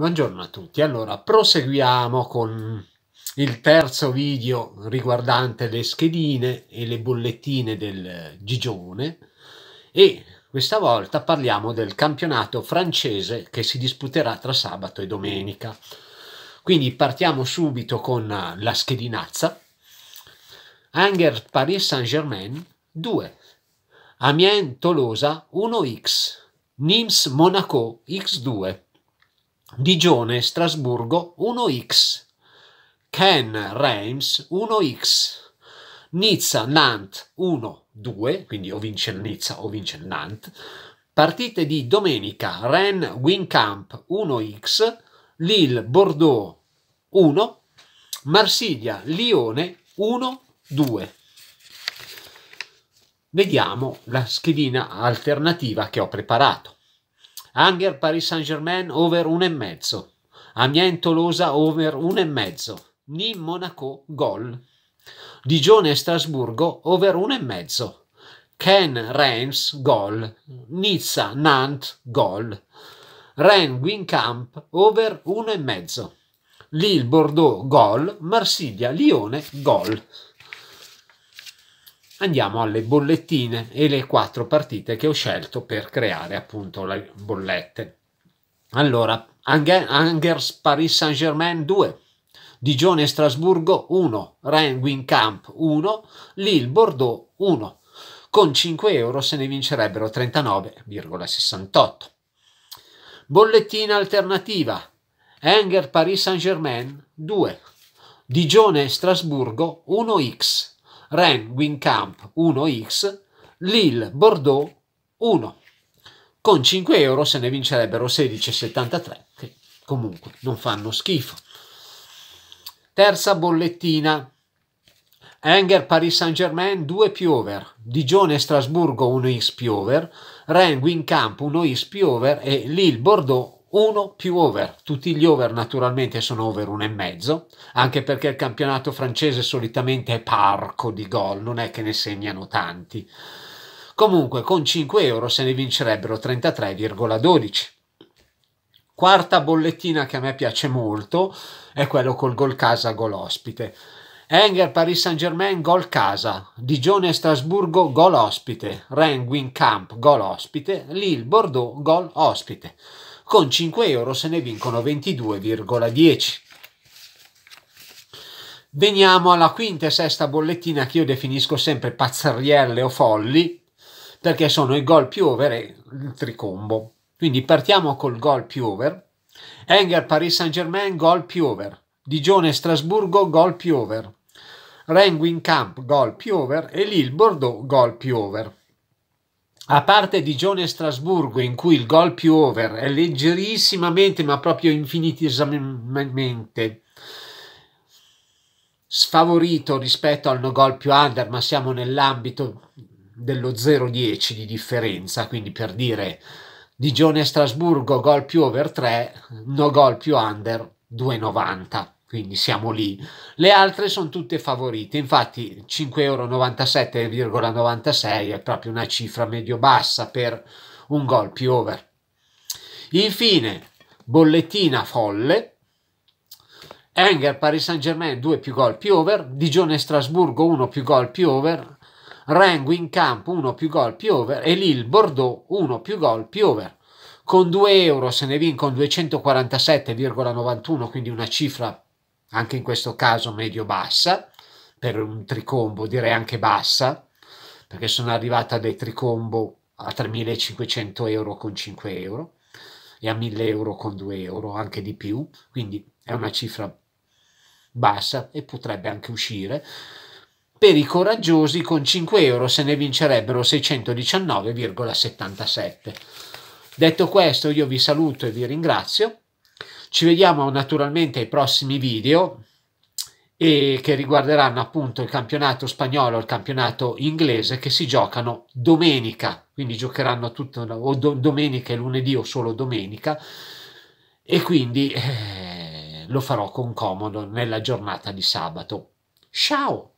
Buongiorno a tutti, allora proseguiamo con il terzo video riguardante le schedine e le bollettine del Gigione e questa volta parliamo del campionato francese che si disputerà tra sabato e domenica. Quindi partiamo subito con la schedinazza. Anger Paris Saint-Germain 2, Amiens Tolosa 1x, Nîmes Monaco x2. Digione Strasburgo 1x, Ken Reims 1x, Nizza Nantes 1-2, quindi o vince il Nizza o vince il Nantes, partite di domenica Rennes Wincamp 1x, Lille Bordeaux 1, Marsiglia Lione 1-2. Vediamo la schedina alternativa che ho preparato. Anger Paris Saint-Germain over 1,5. Amiens Tolosa over 1,5. Nîmes Monaco gol. Digione Strasburgo over 1,5. Ken Reims gol. Nizza Nantes gol. Rennes Winkamp over 1,5. Lille Bordeaux gol. Marsiglia Lione gol andiamo alle bollettine e le quattro partite che ho scelto per creare appunto le bollette. Allora, Angers Paris Saint-Germain 2, Digione Strasburgo 1, Renguin Camp 1, Lille Bordeaux 1. Con 5 euro se ne vincerebbero 39,68. Bollettina alternativa, Angers Paris Saint-Germain 2, Digione Strasburgo 1x, Rennes Wincamp 1X, Lille Bordeaux 1. Con 5 euro se ne vincerebbero 16,73, che comunque non fanno schifo. Terza bollettina. Enger Paris Saint-Germain 2 Piover, Digione Strasburgo 1x Piover, Rennes Wincamp 1x Piover e Lille Bordeaux 1 più over. Tutti gli over naturalmente sono over 1,5, anche perché il campionato francese solitamente è parco di gol, non è che ne segnano tanti. Comunque con 5 euro se ne vincerebbero 33,12. Quarta bollettina che a me piace molto è quello col gol casa gol ospite. Enger Paris Saint Germain gol casa, Digione e Strasburgo gol ospite, Rennes Camp gol ospite, Lille Bordeaux gol ospite con 5 euro se ne vincono 22,10. Veniamo alla quinta e sesta bollettina che io definisco sempre pazzarielle o folli perché sono i gol più over e il tricombo. Quindi partiamo col gol più over. Enger Paris Saint Germain gol più over. Digione Strasburgo gol più over. Renguin Camp gol più over e Lille Bordeaux gol più over a parte di Gione Strasburgo in cui il gol più over è leggerissimamente ma proprio infinitesimamente sfavorito rispetto al no gol più under ma siamo nell'ambito dello 0-10 di differenza quindi per dire Digione e Strasburgo gol più over 3 no gol più under 2,90 quindi siamo lì. Le altre sono tutte favorite, infatti 5,97,96 euro è proprio una cifra medio-bassa per un gol più over. Infine, bollettina folle, Enger Paris Saint Germain 2 più gol più over, Digione Strasburgo 1 più gol più over, Rengo Camp 1 più gol più over e Lille Bordeaux 1 più gol più over con 2 euro se ne vincono 247,91 quindi una cifra anche in questo caso medio-bassa, per un tricombo direi anche bassa, perché sono arrivata a dei tricombo a 3.500 euro con 5 euro e a 1.000 euro con 2 euro, anche di più, quindi è una cifra bassa e potrebbe anche uscire. Per i coraggiosi con 5 euro se ne vincerebbero 619,77. Detto questo io vi saluto e vi ringrazio ci vediamo naturalmente ai prossimi video e che riguarderanno appunto il campionato spagnolo e il campionato inglese che si giocano domenica, quindi giocheranno tutto o do, domenica e lunedì o solo domenica e quindi eh, lo farò con comodo nella giornata di sabato. Ciao!